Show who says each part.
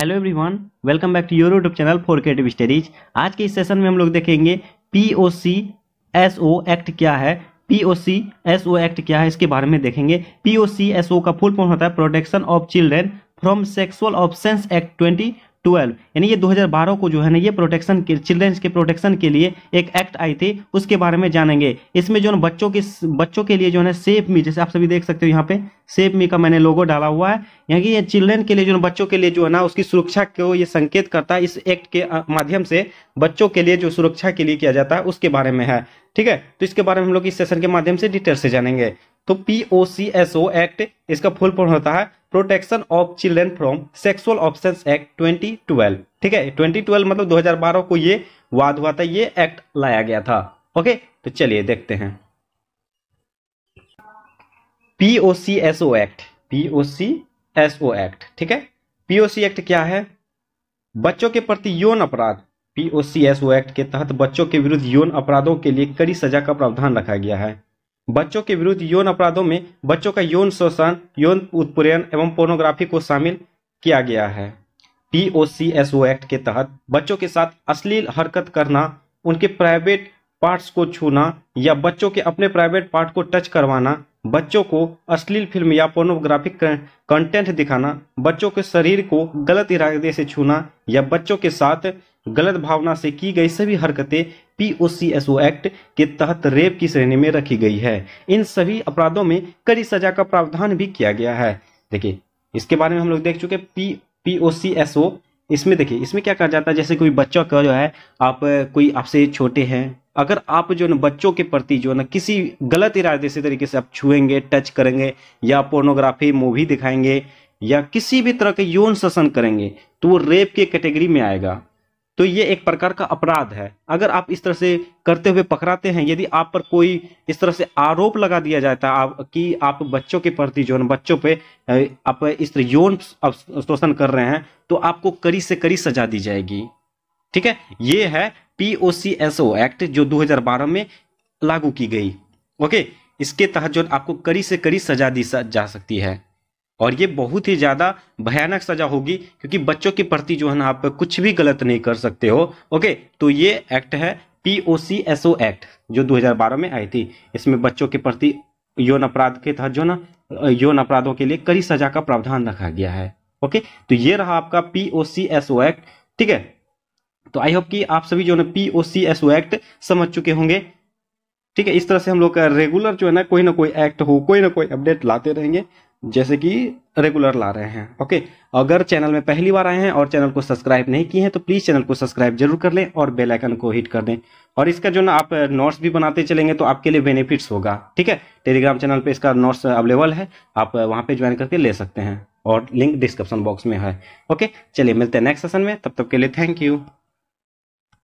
Speaker 1: hello everyone welcome back to your YouTube channel for creative studies आज के इस session में हम लोग देखेंगे P O C S O act क्या है P O C S O act क्या है इसके बारे में देखेंगे पी ओ सी एस ओ का फुल फॉर्म होता है protection of children from sexual ऑप्शन एक्ट ट्वेंटी ट्वेल्व यानी ये 2012 को जो है ना ये प्रोटेक्शन के चिल्ड्रंस के प्रोटेक्शन के लिए एक एक्ट आई थी उसके बारे में जानेंगे इसमें जो है बच्चों के बच्चों के लिए जो है सेफ मी जैसे आप सभी देख सकते हो यहाँ पे सेफ मी का मैंने लोगो डाला हुआ है यानी कि ये चिल्ड्रेन के लिए जो बच्चों के लिए जो है ना उसकी सुरक्षा को ये संकेत करता है इस एक्ट के माध्यम से बच्चों के लिए जो सुरक्षा के लिए किया जाता है उसके बारे में है ठीक है तो इसके बारे में हम लोग इस सेशन के माध्यम से डिटेल से जानेंगे तो पीओसीएसओ एक्ट इसका फुल फॉर्म होता है protection of children from sexual ऑप्शन एक्ट ट्वेंटी ठीक है ट्वेंटी मतलब दो को ये वाद हुआ था ये एक्ट लाया गया था ओके तो चलिए देखते हैं पीओसीएसओ एक्ट पीओसीएसओ एक्ट ठीक है पीओसी एक्ट क्या है बच्चों के प्रति यौन अपराध पीओसीएसओ एक्ट के तहत बच्चों के विरुद्ध यौन अपराधों के लिए कड़ी सजा का प्रावधान रखा गया है बच्चों के विरुद्ध यौन अपराधों में बच्चों का यौन शोषण यौन उत्पीड़न एवं पोर्नोग्राफी को शामिल किया गया है पीओसीएसओ एक्ट के तहत बच्चों के साथ अश्लील हरकत करना उनके प्राइवेट पार्ट्स को छूना या बच्चों के अपने प्राइवेट पार्ट को टच करवाना बच्चों को अश्लील फिल्म या पोर्नोग्राफिक कंटेंट दिखाना बच्चों के शरीर को गलत इरादे से छूना या बच्चों के साथ गलत भावना से की गई सभी हरकतें पीओसीएसओ एक्ट के तहत रेप की श्रेणी में रखी गई है इन सभी अपराधों में कड़ी सजा का प्रावधान भी किया गया है देखिए इसके बारे में हम लोग देख चुके पी पीओसीएसओ इसमें देखिए इसमें क्या कहा जाता है जैसे कोई बच्चा का जो है आप कोई आपसे छोटे हैं अगर आप जो ना बच्चों के प्रति जो ना किसी गलत इरादे से तरीके से आप छुएंगे टच करेंगे या पोर्नोग्राफी मूवी दिखाएंगे या किसी भी तरह के यौन शोषण करेंगे तो वो रेप के कैटेगरी में आएगा तो ये एक प्रकार का अपराध है अगर आप इस तरह से करते हुए पकड़ाते हैं यदि आप पर कोई इस तरह से आरोप लगा दिया जाता है आप कि आप बच्चों के प्रति जो है बच्चों पे आप इस तरह यौन शोषण कर रहे हैं तो आपको कड़ी से कड़ी सजा दी जाएगी ठीक है ये है पीओसीएसओ एक्ट जो 2012 में लागू की गई ओके इसके तहत जो आपको कड़ी से कड़ी सजा दी जा सकती है और ये बहुत ही ज़्यादा भयानक सजा होगी क्योंकि बच्चों के प्रति जो है ना आप कुछ भी गलत नहीं कर सकते हो ओके तो ये एक्ट है P O C S O act जो 2012 में आई थी इसमें बच्चों के प्रति यौन अपराध के तहत जो ना यौन अपराधों के लिए कड़ी सजा का प्रावधान रखा गया है ओके तो ये रहा आपका P O C S O act ठीक है तो आई होप कि आप सभी जो है ना P O C S O act समझ चुके होंगे ठीक है इस तरह से हम लोग रेगुलर जो है ना कोई ना कोई एक्ट हो कोई ना कोई अपडेट लाते रहेंगे जैसे कि रेगुलर ला रहे हैं ओके अगर चैनल में पहली बार आए हैं और चैनल को सब्सक्राइब नहीं किए हैं तो प्लीज़ चैनल को सब्सक्राइब जरूर कर लें और बेल आइकन को हिट कर दें और इसका जो ना आप नोट्स भी बनाते चलेंगे तो आपके लिए बेनिफिट्स होगा ठीक है टेलीग्राम चैनल पे इसका नोट्स अवेलेबल है आप वहां पे ज्वाइन करके ले सकते हैं और लिंक डिस्क्रिप्शन बॉक्स में है ओके चलिए मिलते हैं नेक्स्ट सेशन में तब तक के लिए थैंक यू